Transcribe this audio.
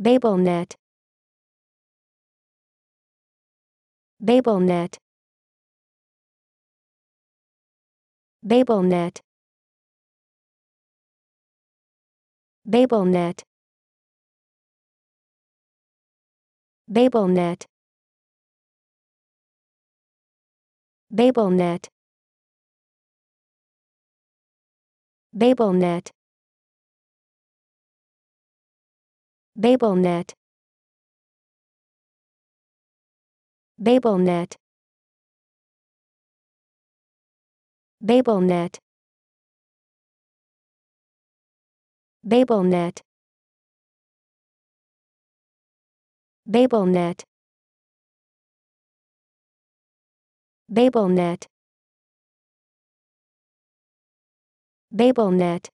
BabelNet BabelNet BabelNet BabelNet BabelNet BabelNet BabelNet BabelNet BabelNet BabelNet BabelNet BabelNet BabelNet BabelNet